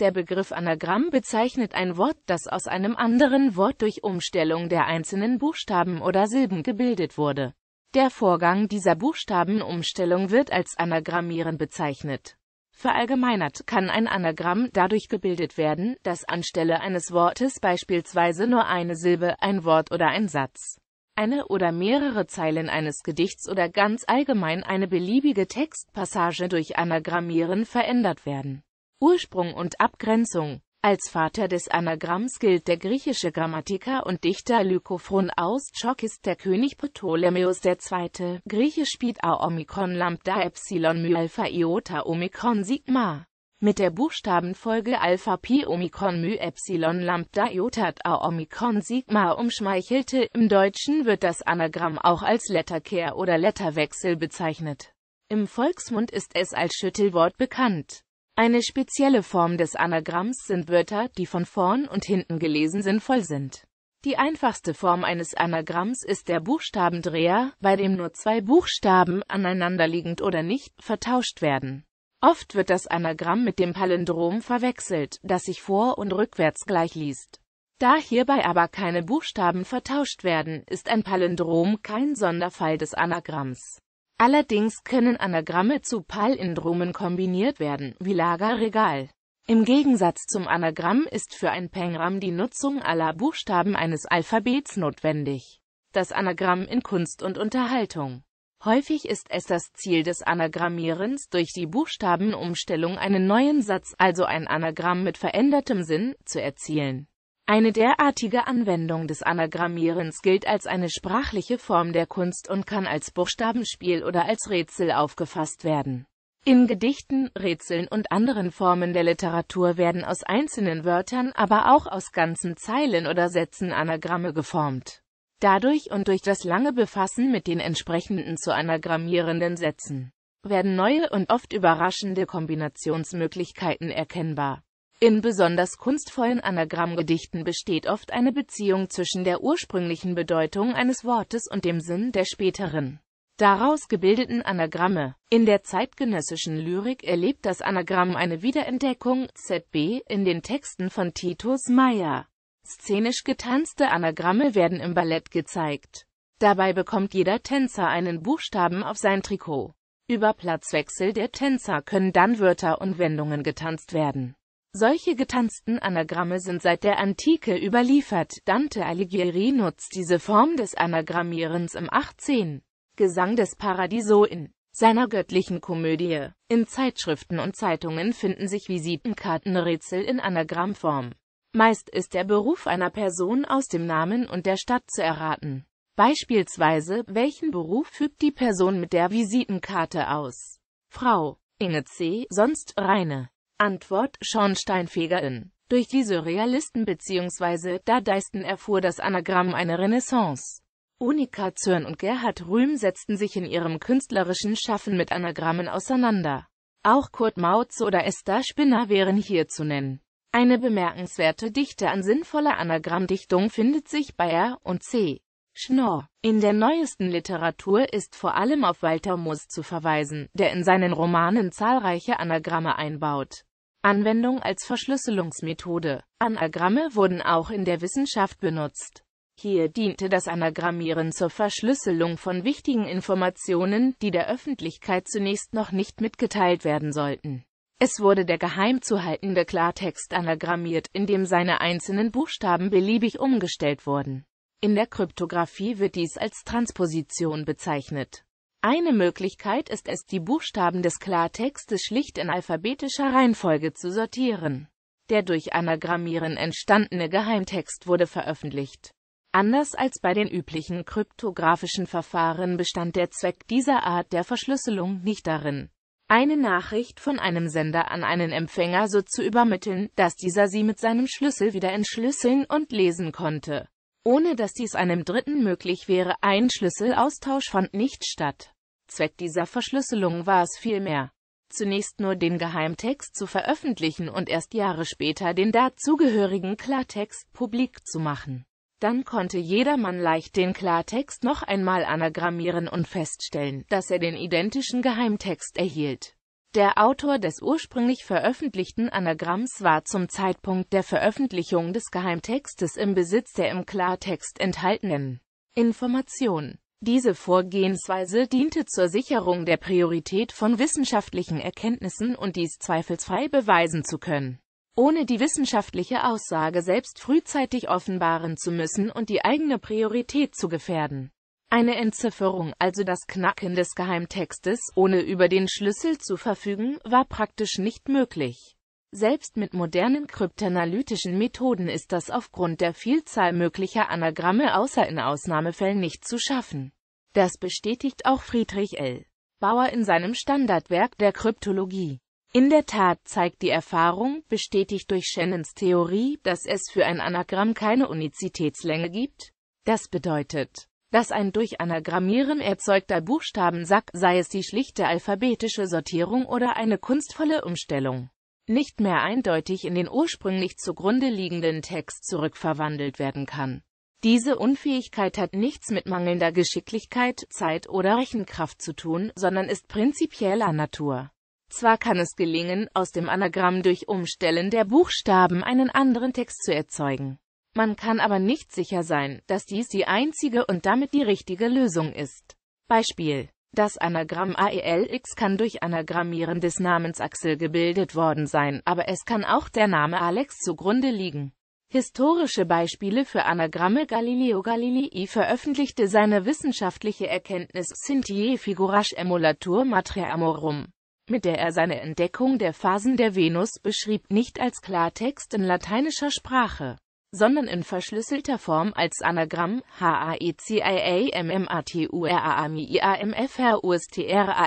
Der Begriff Anagramm bezeichnet ein Wort, das aus einem anderen Wort durch Umstellung der einzelnen Buchstaben oder Silben gebildet wurde. Der Vorgang dieser Buchstabenumstellung wird als Anagrammieren bezeichnet. Verallgemeinert kann ein Anagramm dadurch gebildet werden, dass anstelle eines Wortes beispielsweise nur eine Silbe, ein Wort oder ein Satz, eine oder mehrere Zeilen eines Gedichts oder ganz allgemein eine beliebige Textpassage durch Anagrammieren verändert werden. Ursprung und Abgrenzung Als Vater des Anagramms gilt der griechische Grammatiker und Dichter Lykophron aus Chokis, der König Ptolemäus II. Griechisch spielt A Omikron Lambda Epsilon Mu Alpha Iota Omikron Sigma mit der Buchstabenfolge Alpha Pi Omikron Mu Epsilon Lambda Iota A Omikron Sigma umschmeichelte. Im Deutschen wird das Anagramm auch als Letterkehr oder Letterwechsel bezeichnet. Im Volksmund ist es als Schüttelwort bekannt. Eine spezielle Form des Anagramms sind Wörter, die von vorn und hinten gelesen sinnvoll sind. Die einfachste Form eines Anagramms ist der Buchstabendreher, bei dem nur zwei Buchstaben, aneinanderliegend oder nicht, vertauscht werden. Oft wird das Anagramm mit dem Palindrom verwechselt, das sich vor- und rückwärts gleich liest. Da hierbei aber keine Buchstaben vertauscht werden, ist ein Palindrom kein Sonderfall des Anagramms. Allerdings können Anagramme zu Palindromen kombiniert werden, wie Lagerregal. Im Gegensatz zum Anagramm ist für ein Pengram die Nutzung aller Buchstaben eines Alphabets notwendig. Das Anagramm in Kunst und Unterhaltung. Häufig ist es das Ziel des Anagrammierens, durch die Buchstabenumstellung einen neuen Satz, also ein Anagramm mit verändertem Sinn, zu erzielen. Eine derartige Anwendung des Anagrammierens gilt als eine sprachliche Form der Kunst und kann als Buchstabenspiel oder als Rätsel aufgefasst werden. In Gedichten, Rätseln und anderen Formen der Literatur werden aus einzelnen Wörtern, aber auch aus ganzen Zeilen oder Sätzen Anagramme geformt. Dadurch und durch das lange Befassen mit den entsprechenden zu anagrammierenden Sätzen werden neue und oft überraschende Kombinationsmöglichkeiten erkennbar. In besonders kunstvollen Anagrammgedichten besteht oft eine Beziehung zwischen der ursprünglichen Bedeutung eines Wortes und dem Sinn der späteren daraus gebildeten Anagramme. In der zeitgenössischen Lyrik erlebt das Anagramm eine Wiederentdeckung, zb, in den Texten von Titus Meyer. Szenisch getanzte Anagramme werden im Ballett gezeigt. Dabei bekommt jeder Tänzer einen Buchstaben auf sein Trikot. Über Platzwechsel der Tänzer können dann Wörter und Wendungen getanzt werden. Solche getanzten Anagramme sind seit der Antike überliefert. Dante Alighieri nutzt diese Form des Anagrammierens im 18. Gesang des Paradiso in seiner göttlichen Komödie. In Zeitschriften und Zeitungen finden sich Visitenkartenrätsel in Anagrammform. Meist ist der Beruf einer Person aus dem Namen und der Stadt zu erraten. Beispielsweise, welchen Beruf fügt die Person mit der Visitenkarte aus? Frau, Inge C., sonst Reine. Antwort Schornsteinfegerin. Durch die Surrealisten bzw. Dadaisten erfuhr das Anagramm eine Renaissance. Unika Zürn und Gerhard Rühm setzten sich in ihrem künstlerischen Schaffen mit Anagrammen auseinander. Auch Kurt Mautz oder Esther Spinner wären hier zu nennen. Eine bemerkenswerte Dichte an sinnvoller Anagrammdichtung findet sich bei R und C. Schnorr. In der neuesten Literatur ist vor allem auf Walter Moos zu verweisen, der in seinen Romanen zahlreiche Anagramme einbaut. Anwendung als Verschlüsselungsmethode. Anagramme wurden auch in der Wissenschaft benutzt. Hier diente das Anagrammieren zur Verschlüsselung von wichtigen Informationen, die der Öffentlichkeit zunächst noch nicht mitgeteilt werden sollten. Es wurde der geheim zu haltende Klartext anagrammiert, in dem seine einzelnen Buchstaben beliebig umgestellt wurden. In der Kryptographie wird dies als Transposition bezeichnet. Eine Möglichkeit ist es, die Buchstaben des Klartextes schlicht in alphabetischer Reihenfolge zu sortieren. Der durch Anagrammieren entstandene Geheimtext wurde veröffentlicht. Anders als bei den üblichen kryptografischen Verfahren bestand der Zweck dieser Art der Verschlüsselung nicht darin, eine Nachricht von einem Sender an einen Empfänger so zu übermitteln, dass dieser sie mit seinem Schlüssel wieder entschlüsseln und lesen konnte ohne dass dies einem Dritten möglich wäre. Ein Schlüsselaustausch fand nicht statt. Zweck dieser Verschlüsselung war es vielmehr, zunächst nur den Geheimtext zu veröffentlichen und erst Jahre später den dazugehörigen Klartext publik zu machen. Dann konnte jedermann leicht den Klartext noch einmal anagrammieren und feststellen, dass er den identischen Geheimtext erhielt. Der Autor des ursprünglich veröffentlichten Anagramms war zum Zeitpunkt der Veröffentlichung des Geheimtextes im Besitz der im Klartext enthaltenen Information. Diese Vorgehensweise diente zur Sicherung der Priorität von wissenschaftlichen Erkenntnissen und dies zweifelsfrei beweisen zu können, ohne die wissenschaftliche Aussage selbst frühzeitig offenbaren zu müssen und die eigene Priorität zu gefährden. Eine Entzifferung, also das Knacken des Geheimtextes, ohne über den Schlüssel zu verfügen, war praktisch nicht möglich. Selbst mit modernen kryptanalytischen Methoden ist das aufgrund der Vielzahl möglicher Anagramme außer in Ausnahmefällen nicht zu schaffen. Das bestätigt auch Friedrich L. Bauer in seinem Standardwerk der Kryptologie. In der Tat zeigt die Erfahrung, bestätigt durch Shannons Theorie, dass es für ein Anagramm keine Unizitätslänge gibt. Das bedeutet, dass ein durch Anagrammieren erzeugter Buchstabensack, sei es die schlichte alphabetische Sortierung oder eine kunstvolle Umstellung, nicht mehr eindeutig in den ursprünglich zugrunde liegenden Text zurückverwandelt werden kann. Diese Unfähigkeit hat nichts mit mangelnder Geschicklichkeit, Zeit oder Rechenkraft zu tun, sondern ist prinzipieller Natur. Zwar kann es gelingen, aus dem Anagramm durch Umstellen der Buchstaben einen anderen Text zu erzeugen. Man kann aber nicht sicher sein, dass dies die einzige und damit die richtige Lösung ist. Beispiel das Anagramm AELX kann durch Anagrammieren des Namens Axel gebildet worden sein, aber es kann auch der Name Alex zugrunde liegen. Historische Beispiele für Anagramme Galileo Galilei veröffentlichte seine wissenschaftliche Erkenntnis Scintillae Figurage Emulatur Matriamorum, mit der er seine Entdeckung der Phasen der Venus beschrieb, nicht als Klartext in lateinischer Sprache sondern in verschlüsselter Form als Anagramm H A A A A A A E E C I I M M M M T T T U U e U U R R R R F S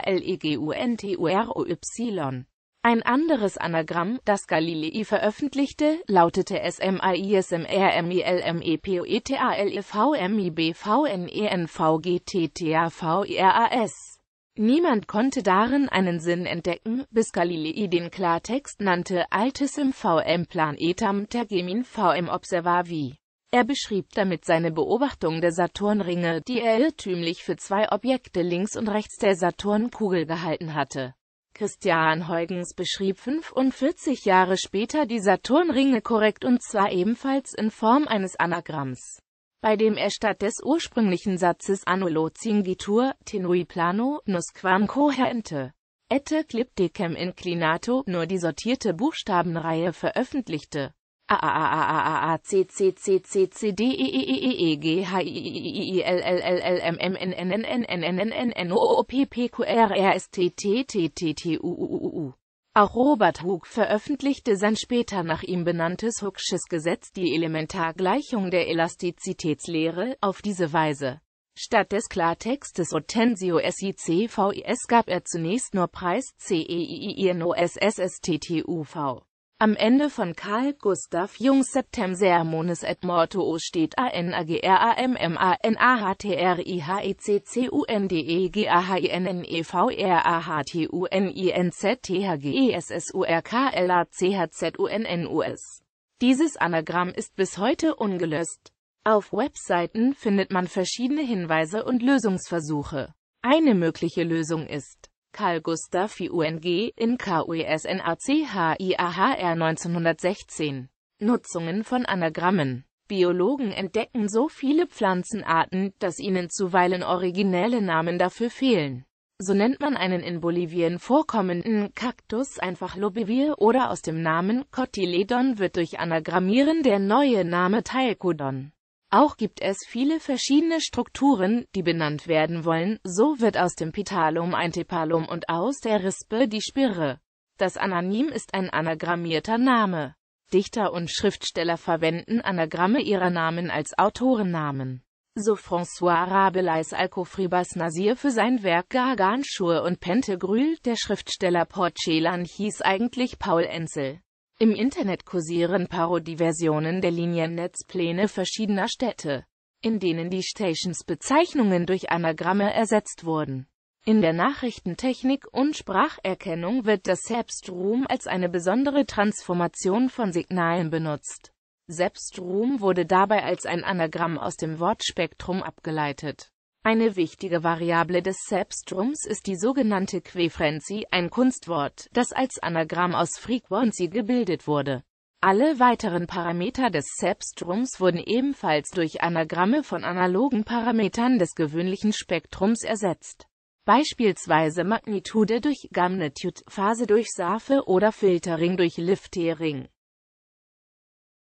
L G N O Y. Ein anderes Anagramm, das Galilei veröffentlichte, lautete S S M e M e M M M A A A A I I I I R R L L E E E E P O T T T V V V V B N N G S. Niemand konnte darin einen Sinn entdecken, bis Galilei den Klartext nannte Altes im VM Plan etam tergemin VM observavi. Er beschrieb damit seine Beobachtung der Saturnringe, die er irrtümlich für zwei Objekte links und rechts der Saturnkugel gehalten hatte. Christian Huygens beschrieb 45 Jahre später die Saturnringe korrekt und zwar ebenfalls in Form eines Anagramms bei dem er statt des ursprünglichen Satzes Annulo cingitur, tenui plano, nusquam coherente, ette clipdecem inclinato, nur die sortierte Buchstabenreihe veröffentlichte. A A auch Robert Hooke veröffentlichte sein später nach ihm benanntes Hooke'sches Gesetz, die Elementargleichung der Elastizitätslehre, auf diese Weise. Statt des Klartextes Otensio SICVIS gab er zunächst nur Preis CEIINOSSSTTUV. Am Ende von Karl Gustav Jungs Septemsermones et Mortuo steht a a a a a a a a n n n n n n n n n g g g r r r r m m h h h h h h t t t i i i e e e e c c c u u u u u d v z z e s s k l s. Dieses Anagramm ist bis heute ungelöst. Auf Webseiten findet man verschiedene Hinweise und Lösungsversuche. Eine mögliche Lösung ist Karl Gustav UNG in KUSNACHIAHR 1916. Nutzungen von Anagrammen. Biologen entdecken so viele Pflanzenarten, dass ihnen zuweilen originelle Namen dafür fehlen. So nennt man einen in Bolivien vorkommenden Kaktus einfach Lobivir oder aus dem Namen Cotyledon wird durch Anagrammieren der neue Name Tailkodon. Auch gibt es viele verschiedene Strukturen, die benannt werden wollen, so wird aus dem Pedalum ein Tepalum und aus der Rispe die Spirre. Das Anonym ist ein anagrammierter Name. Dichter und Schriftsteller verwenden Anagramme ihrer Namen als Autorennamen. So François Rabelais Alcofribas Nasir für sein Werk Garganschuhe und Pentegrül, der Schriftsteller Porcelan hieß eigentlich Paul Enzel. Im Internet kursieren Parodieversionen der Liniennetzpläne verschiedener Städte, in denen die Stations Bezeichnungen durch Anagramme ersetzt wurden. In der Nachrichtentechnik und Spracherkennung wird das Selbstruhm als eine besondere Transformation von Signalen benutzt. Selbstruhm wurde dabei als ein Anagramm aus dem Wortspektrum abgeleitet eine wichtige Variable des Substrums ist die sogenannte Quefrenzy, ein Kunstwort, das als Anagramm aus Frequency gebildet wurde. Alle weiteren Parameter des Substrums wurden ebenfalls durch Anagramme von analogen Parametern des gewöhnlichen Spektrums ersetzt. Beispielsweise Magnitude durch Gamnitude, Phase durch Safe oder Filtering durch Liftering.